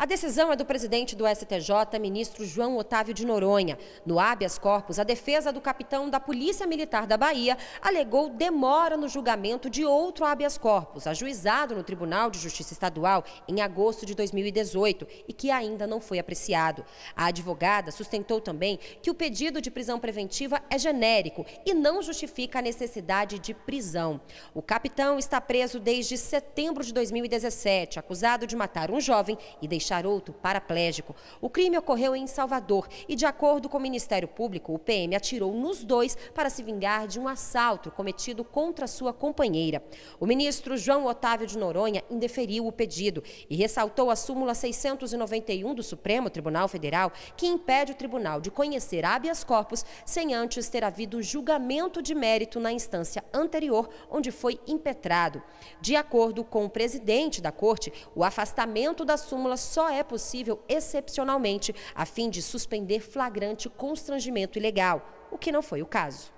A decisão é do presidente do STJ, ministro João Otávio de Noronha. No habeas corpus, a defesa do capitão da Polícia Militar da Bahia alegou demora no julgamento de outro habeas corpus, ajuizado no Tribunal de Justiça Estadual em agosto de 2018 e que ainda não foi apreciado. A advogada sustentou também que o pedido de prisão preventiva é genérico e não justifica a necessidade de prisão. O capitão está preso desde setembro de 2017, acusado de matar um jovem e deixar charuto paraplégico. O crime ocorreu em Salvador e, de acordo com o Ministério Público, o PM atirou nos dois para se vingar de um assalto cometido contra sua companheira. O ministro João Otávio de Noronha indeferiu o pedido e ressaltou a súmula 691 do Supremo Tribunal Federal, que impede o tribunal de conhecer habeas corpus sem antes ter havido julgamento de mérito na instância anterior onde foi impetrado. De acordo com o presidente da corte, o afastamento da súmula só só é possível excepcionalmente, a fim de suspender flagrante constrangimento ilegal, o que não foi o caso.